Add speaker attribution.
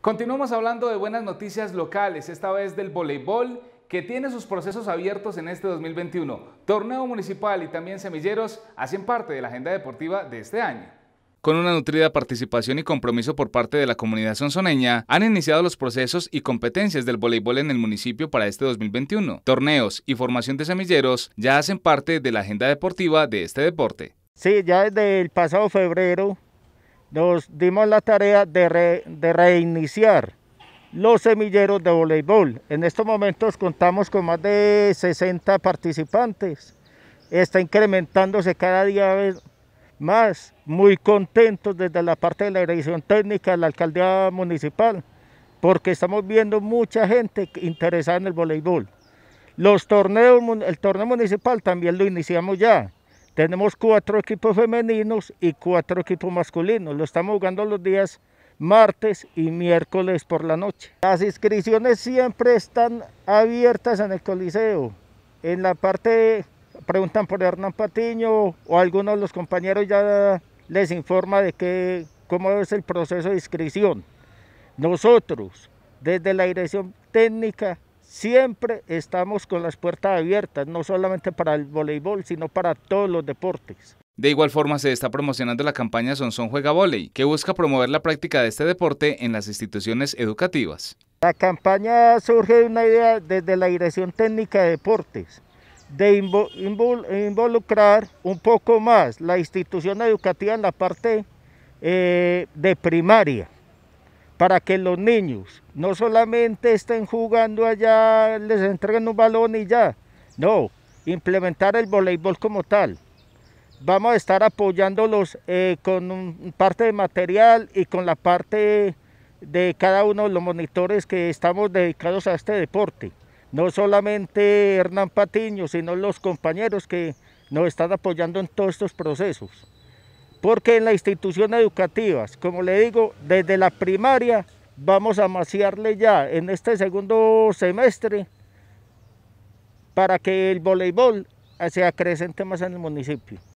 Speaker 1: Continuamos hablando de buenas noticias locales, esta vez del voleibol que tiene sus procesos abiertos en este 2021. Torneo municipal y también semilleros hacen parte de la agenda deportiva de este año. Con una nutrida participación y compromiso por parte de la comunidad sonsoneña, han iniciado los procesos y competencias del voleibol en el municipio para este 2021. Torneos y formación de semilleros ya hacen parte de la agenda deportiva de este deporte.
Speaker 2: Sí, ya desde el pasado febrero nos dimos la tarea de, reiniciar los semilleros de voleibol. En estos momentos contamos con más de 60 participantes. Está incrementándose cada día más. Muy contentos desde la parte de la dirección técnica de la alcaldía municipal, porque estamos viendo mucha gente interesada en el voleibol. Los torneos, el torneo municipal también lo iniciamos ya. Tenemos cuatro equipos femeninos y cuatro equipos masculinos. Lo estamos jugando los días martes y miércoles por la noche. Las inscripciones siempre están abiertas en el Coliseo. En la parte, preguntan por Hernán Patiño o algunos de los compañeros ya les informa de que, cómo es el proceso de inscripción. Nosotros, desde la dirección técnica, siempre estamos con las puertas abiertas, no solamente para el voleibol, sino para todos los deportes.
Speaker 1: De igual forma se está promocionando la campaña Sonson Juega Voley, que busca promover la práctica de este deporte en las instituciones educativas.
Speaker 2: La campaña surge de una idea desde la Dirección Técnica de Deportes, de involucrar un poco más la institución educativa en la parte eh, de primaria para que los niños no solamente estén jugando allá, les entreguen un balón y ya. No, implementar el voleibol como tal. Vamos a estar apoyándolos eh, con parte de material y con la parte de cada uno de los monitores que estamos dedicados a este deporte. No solamente Hernán Patiño, sino los compañeros que nos están apoyando en todos estos procesos porque en las instituciones educativas, como le digo, desde la primaria vamos a maciarle ya en este segundo semestre para que el voleibol se acrecente más en el municipio.